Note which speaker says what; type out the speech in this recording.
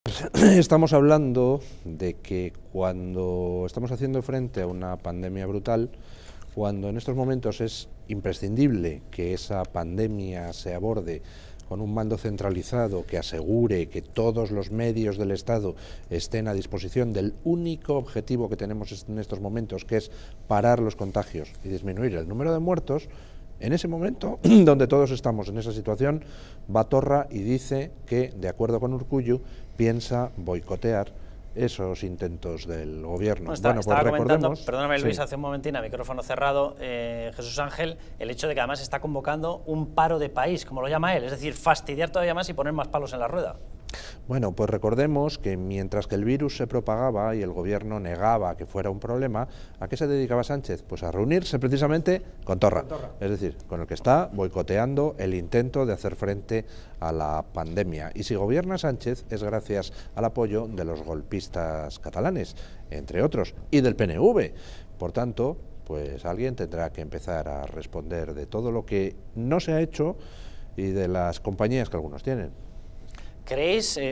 Speaker 1: Estamos hablando de que cuando estamos haciendo frente a una pandemia brutal, cuando en estos momentos es imprescindible que esa pandemia se aborde con un mando centralizado que asegure que todos los medios del Estado estén a disposición del único objetivo que tenemos en estos momentos, que es parar los contagios y disminuir el número de muertos, en ese momento, donde todos estamos en esa situación, va Torra y dice que, de acuerdo con Urcuyu, piensa boicotear esos intentos del gobierno. Bueno, pues estaba perdóname Luis, hace
Speaker 2: un momentín a micrófono cerrado, eh, Jesús Ángel, el hecho de que además está convocando un paro de país, como lo llama él, es decir, fastidiar todavía más y poner más palos en la rueda.
Speaker 1: Bueno, pues recordemos que mientras que el virus se propagaba y el gobierno negaba que fuera un problema, ¿a qué se dedicaba Sánchez? Pues a reunirse precisamente con Torra, es decir, con el que está boicoteando el intento de hacer frente a la pandemia. Y si gobierna Sánchez es gracias al apoyo de los golpistas catalanes, entre otros, y del PNV. Por tanto, pues alguien tendrá que empezar a responder de todo lo que no se ha hecho y de las compañías que algunos tienen.
Speaker 2: ¿Creéis, eh,